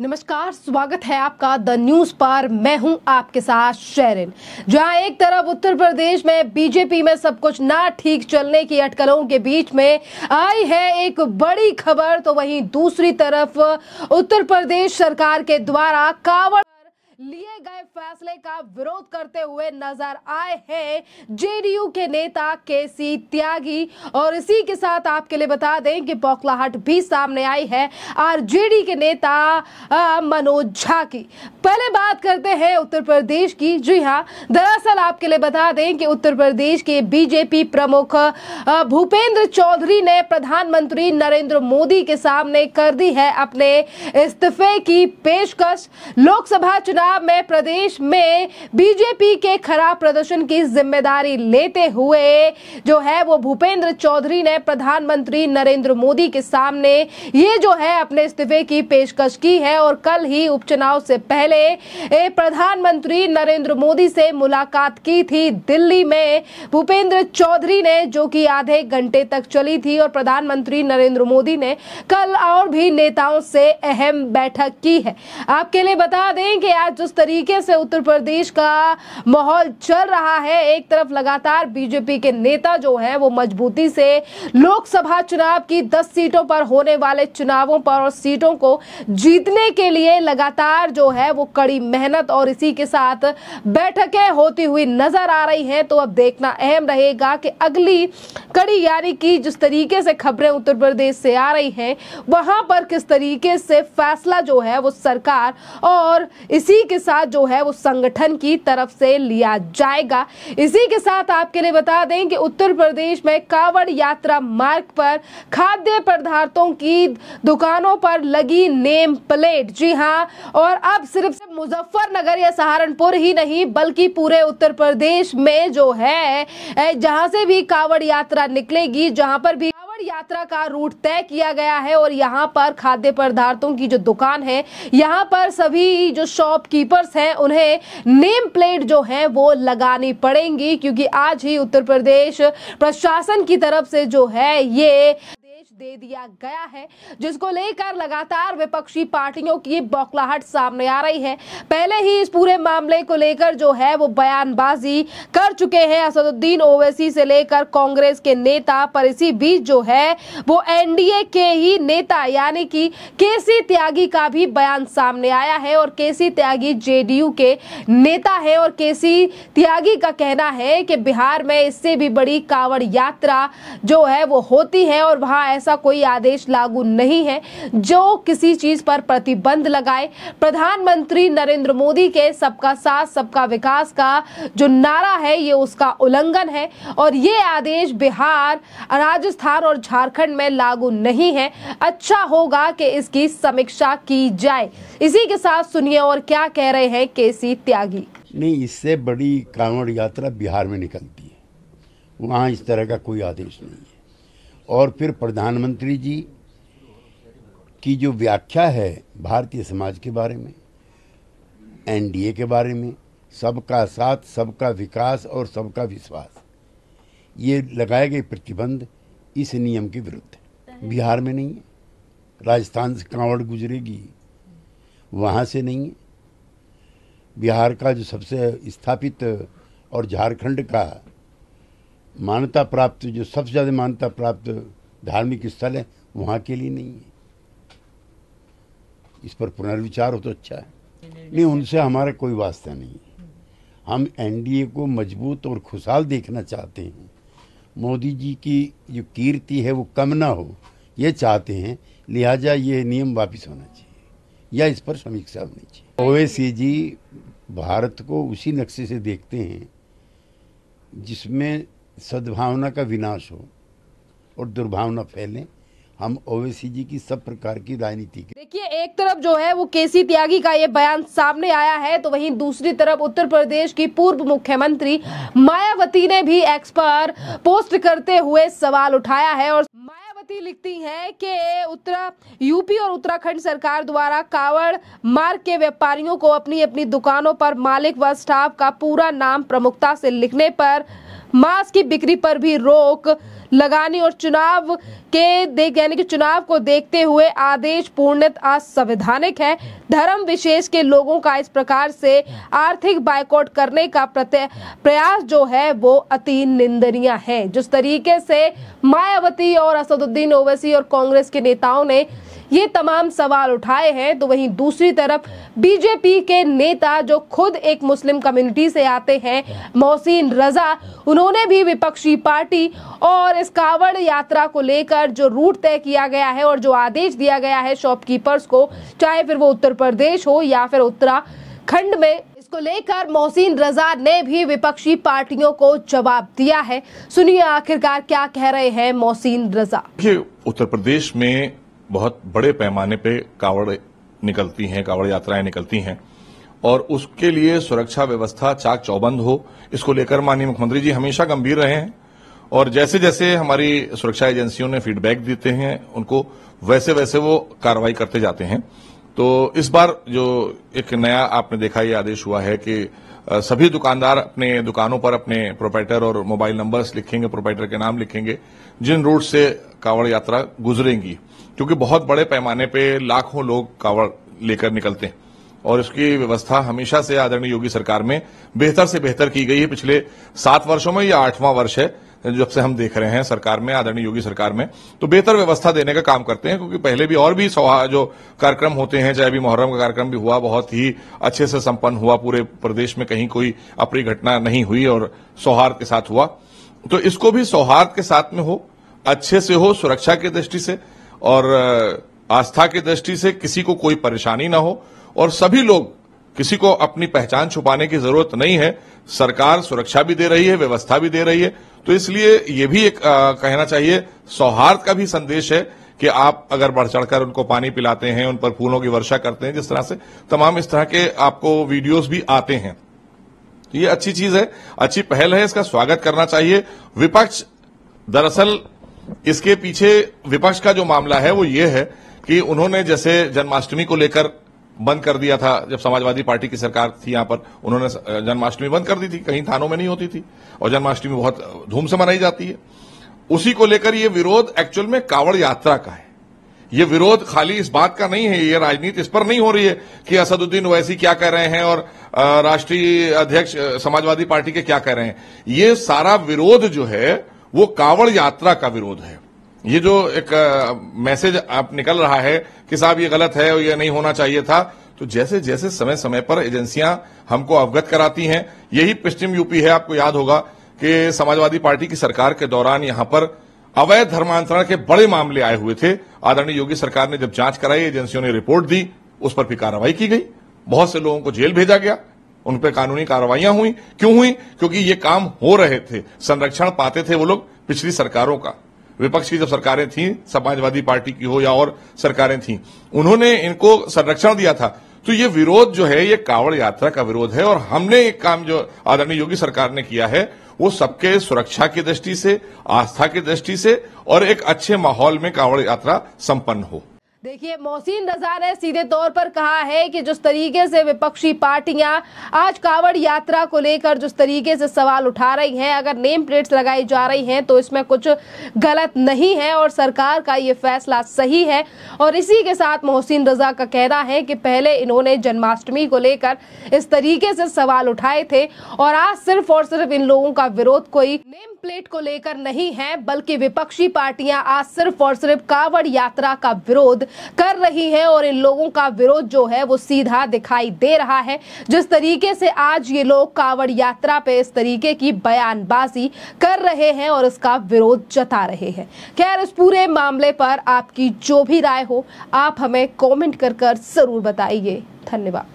नमस्कार स्वागत है आपका द न्यूज पर मैं हूं आपके साथ शेरिन जहां एक तरफ उत्तर प्रदेश में बीजेपी में सब कुछ ना ठीक चलने की अटकलों के बीच में आई है एक बड़ी खबर तो वहीं दूसरी तरफ उत्तर प्रदेश सरकार के द्वारा कावड़ लिए गए फैसले का विरोध करते हुए नजर आए हैं जेडीयू के नेता के सी त्यागी और इसी के साथ आपके लिए बता दें कि बौखलाहट भी सामने आई है आरजेडी के नेता मनोज झा की पहले बात करते हैं उत्तर प्रदेश की जी हाँ दरअसल आपके लिए बता दें कि उत्तर प्रदेश के बीजेपी प्रमुख भूपेंद्र चौधरी ने प्रधानमंत्री नरेंद्र मोदी के सामने कर दी है अपने इस्तीफे की पेशकश लोकसभा चुनाव पंजाब में प्रदेश में बीजेपी के खराब प्रदर्शन की जिम्मेदारी लेते हुए जो है वो भूपेंद्र चौधरी ने प्रधानमंत्री नरेंद्र मोदी के सामने ये जो है अपने इस्तीफे की पेशकश की है और कल ही उपचुनाव से पहले प्रधानमंत्री नरेंद्र मोदी से मुलाकात की थी दिल्ली में भूपेंद्र चौधरी ने जो कि आधे घंटे तक चली थी और प्रधानमंत्री नरेंद्र मोदी ने कल और भी नेताओं से अहम बैठक की है आपके लिए बता दें कि आज जिस तरीके से उत्तर प्रदेश का माहौल चल रहा है एक तरफ लगातार बीजेपी के नेता जो है वो मजबूती से लोकसभा चुनाव की 10 सीटों पर होने वाले चुनावों पर और सीटों को जीतने के लिए लगातार जो है वो कड़ी मेहनत और इसी के साथ बैठकें होती हुई नजर आ रही हैं तो अब देखना अहम रहेगा कि अगली कड़ी यानी कि जिस तरीके से खबरें उत्तर प्रदेश से आ रही हैं वहां पर किस तरीके से फैसला जो है वो सरकार और इसी के साथ जो है वो संगठन की तरफ से लिया जाएगा इसी के साथ आपके लिए बता दें कि उत्तर प्रदेश में कावड़ यात्रा मार्ग पर खाद्य पदार्थों की दुकानों पर लगी नेम प्लेट जी हाँ और अब सिर्फ मुजफ्फरनगर या सहारनपुर ही नहीं बल्कि पूरे उत्तर प्रदेश में जो है जहां से भी कांवड़ यात्रा निकलेगी जहां पर भी पर यात्रा का रूट तय किया गया है और यहाँ पर खाद्य पदार्थों की जो दुकान है यहाँ पर सभी जो शॉपकीपर्स हैं उन्हें नेम प्लेट जो है वो लगानी पड़ेंगी क्योंकि आज ही उत्तर प्रदेश प्रशासन की तरफ से जो है ये दे दिया गया है जिसको लेकर लगातार विपक्षी पार्टियों की बौखलाहट सामने आ रही है पहले ही इस पूरे मामले को लेकर जो है वो बयानबाजी कर चुके हैं असदुद्दीन ओवैसी से लेकर कांग्रेस के नेता पर इसी बीच जो है वो एनडीए के ही नेता यानी कि केसी त्यागी का भी बयान सामने आया है और केसी त्यागी जेडीयू के नेता है और केसी त्यागी का कहना है कि बिहार में इससे भी बड़ी कावड़ यात्रा जो है वो होती है और वहां ऐसा ऐसा कोई आदेश लागू नहीं है जो किसी चीज पर प्रतिबंध लगाए प्रधानमंत्री नरेंद्र मोदी के सबका साथ सबका विकास का जो नारा है ये उसका उल्लंघन है और ये आदेश बिहार राजस्थान और झारखंड में लागू नहीं है अच्छा होगा कि इसकी समीक्षा की जाए इसी के साथ सुनिए और क्या कह रहे हैं के सी त्यागी नहीं इससे बड़ी कांवड़ यात्रा बिहार में निकलती है वहाँ इस तरह का कोई आदेश नहीं है और फिर प्रधानमंत्री जी की जो व्याख्या है भारतीय समाज के बारे में एनडीए के बारे में सबका साथ सबका विकास और सबका विश्वास ये लगाए गए प्रतिबंध इस नियम के विरुद्ध है बिहार में नहीं है राजस्थान से कांवड़ गुजरेगी वहाँ से नहीं है बिहार का जो सबसे स्थापित और झारखंड का मान्यता प्राप्त जो सबसे ज़्यादा मान्यता प्राप्त धार्मिक स्थल है वहाँ के लिए नहीं है इस पर पुनर्विचार हो तो अच्छा है नहीं उनसे हमारा कोई वास्ता नहीं है हम एनडीए को मजबूत और खुशहाल देखना चाहते हैं मोदी जी की जो कीर्ति है वो कम ना हो ये चाहते हैं लिहाजा ये नियम वापस होना चाहिए या इस पर समीक्षा होनी चाहिए ओवैसी जी भारत को उसी नक्शे से देखते हैं जिसमें सद्भावना का विनाश हो और दुर्भावना फैले हम ओवैसी जी की सब प्रकार की राजनीति देखिए एक तरफ जो है वो केसी त्यागी का ये बयान सामने आया है तो वहीं दूसरी तरफ उत्तर प्रदेश की पूर्व मुख्यमंत्री मायावती ने भी एक्स पर पोस्ट करते हुए सवाल उठाया है और मायावती लिखती हैं कि उत्तरा यूपी और उत्तराखंड सरकार द्वारा कावड़ मार्ग के व्यापारियों को अपनी अपनी दुकानों पर मालिक व स्टाफ का पूरा नाम प्रमुखता से लिखने पर मांस की बिक्री पर भी रोक लगानी और चुनाव के देख यानी कि चुनाव को देखते हुए आदेश पूर्णत असंवैधानिक है धर्म विशेष के लोगों का इस प्रकार से आर्थिक बायकॉट करने का प्रयास जो है वो अति निंदनीय है जिस तरीके से मायावती और असदुद्दीन ओवैसी और कांग्रेस के नेताओं ने ये तमाम सवाल उठाए हैं तो वहीं दूसरी तरफ बीजेपी के नेता जो खुद एक मुस्लिम कम्युनिटी से आते हैं मोहसिन रजा उन्होंने भी विपक्षी पार्टी और इस कावड़ यात्रा को लेकर जो रूट तय किया गया है और जो आदेश दिया गया है शॉपकीपर्स को चाहे फिर वो उत्तर प्रदेश हो या फिर उत्तराखंड में इसको लेकर मोहसिन रजा ने भी विपक्षी पार्टियों को जवाब दिया है सुनिए आखिरकार क्या कह रहे हैं मोहसिन रजा उत्तर प्रदेश में बहुत बड़े पैमाने पे कावड़ निकलती हैं कावड़ यात्राएं निकलती हैं और उसके लिए सुरक्षा व्यवस्था चाक चौबंद हो इसको लेकर माननीय मुख्यमंत्री जी हमेशा गंभीर रहे हैं और जैसे जैसे हमारी सुरक्षा एजेंसियों ने फीडबैक देते हैं उनको वैसे वैसे वो कार्रवाई करते जाते हैं तो इस बार जो एक नया आपने देखा ये आदेश हुआ है कि सभी दुकानदार अपने दुकानों पर अपने प्रोपाइटर और मोबाइल नंबर्स लिखेंगे प्रोपाइटर के नाम लिखेंगे जिन रूट से कावड़ यात्रा गुजरेंगी क्योंकि बहुत बड़े पैमाने पर लाखों लोग कावड़ लेकर निकलते हैं और इसकी व्यवस्था हमेशा से आदरणीय योगी सरकार में बेहतर से बेहतर की गई है पिछले सात वर्षों में या आठवां वर्ष है जब से हम देख रहे हैं सरकार में आदरणीय योगी सरकार में तो बेहतर व्यवस्था देने का काम करते हैं क्योंकि पहले भी और भी जो कार्यक्रम होते हैं चाहे अभी मुहर्रम का कार्यक्रम भी हुआ बहुत ही अच्छे से संपन्न हुआ पूरे प्रदेश में कहीं कोई अप्रिय घटना नहीं हुई और सौहार्द के साथ हुआ तो इसको भी सौहार्द के साथ में हो अच्छे से हो सुरक्षा की दृष्टि से और आस्था की दृष्टि से किसी को कोई परेशानी ना हो और सभी लोग किसी को अपनी पहचान छुपाने की जरूरत नहीं है सरकार सुरक्षा भी दे रही है व्यवस्था भी दे रही है तो इसलिए ये भी एक आ, कहना चाहिए सौहार्द का भी संदेश है कि आप अगर बढ़ चढ़कर उनको पानी पिलाते हैं उन पर फूलों की वर्षा करते हैं जिस तरह से तमाम इस तरह के आपको वीडियोस भी आते हैं तो ये अच्छी चीज है अच्छी पहल है इसका स्वागत करना चाहिए विपक्ष दरअसल इसके पीछे विपक्ष का जो मामला है वो ये है कि उन्होंने जैसे जन्माष्टमी को लेकर बंद कर दिया था जब समाजवादी पार्टी की सरकार थी यहां पर उन्होंने जन्माष्टमी बंद कर दी थी कहीं थानों में नहीं होती थी और जन्माष्टमी बहुत धूम से मनाई जाती है उसी को लेकर यह विरोध एक्चुअल में कावड़ यात्रा का है ये विरोध खाली इस बात का नहीं है ये राजनीति इस पर नहीं हो रही है कि असदुद्दीन वैसी क्या कह रहे हैं और राष्ट्रीय अध्यक्ष समाजवादी पार्टी के क्या कह रहे हैं ये सारा विरोध जो है वो कावड़ यात्रा का विरोध है ये जो एक मैसेज आप निकल रहा है कि साहब ये गलत है और ये नहीं होना चाहिए था तो जैसे जैसे समय समय पर एजेंसियां हमको अवगत कराती हैं यही पश्चिम यूपी है आपको याद होगा कि समाजवादी पार्टी की सरकार के दौरान यहां पर अवैध धर्मांतरण के बड़े मामले आए हुए थे आदरणीय योगी सरकार ने जब जांच कराई एजेंसियों ने रिपोर्ट दी उस पर भी कार्रवाई की गई बहुत से लोगों को जेल भेजा गया उन पर कानूनी कार्रवाइयां हुई क्यों हुई क्योंकि ये काम हो रहे थे संरक्षण पाते थे वो लोग पिछली सरकारों का विपक्ष की जब सरकारें थी समाजवादी पार्टी की हो या और सरकारें थी उन्होंने इनको संरक्षण दिया था तो ये विरोध जो है ये कावड़ यात्रा का विरोध है और हमने एक काम जो आदरणीय योगी सरकार ने किया है वो सबके सुरक्षा की दृष्टि से आस्था की दृष्टि से और एक अच्छे माहौल में कावड़ यात्रा संपन्न हो देखिए मोहसिन रजा ने सीधे तौर पर कहा है कि जिस तरीके से विपक्षी पार्टियां आज कावड़ यात्रा को लेकर जिस तरीके से सवाल उठा रही हैं अगर नेम प्लेट्स लगाई जा रही हैं तो इसमें कुछ गलत नहीं है और सरकार का ये फैसला सही है और इसी के साथ मोहसिन रजा का कहना है कि पहले इन्होंने जन्माष्टमी को लेकर इस तरीके से सवाल उठाए थे और आज सिर्फ और सिर्फ इन लोगों का विरोध कोई नेम प्लेट को लेकर नहीं है बल्कि विपक्षी पार्टियां आज सिर्फ और सिर्फ कावड़ यात्रा का विरोध कर रही है और इन लोगों का विरोध जो है वो सीधा दिखाई दे रहा है जिस तरीके से आज ये लोग कावड़ यात्रा पे इस तरीके की बयानबाजी कर रहे हैं और इसका विरोध जता रहे हैं खैर इस पूरे मामले पर आपकी जो भी राय हो आप हमें कॉमेंट कर कर जरूर बताइए धन्यवाद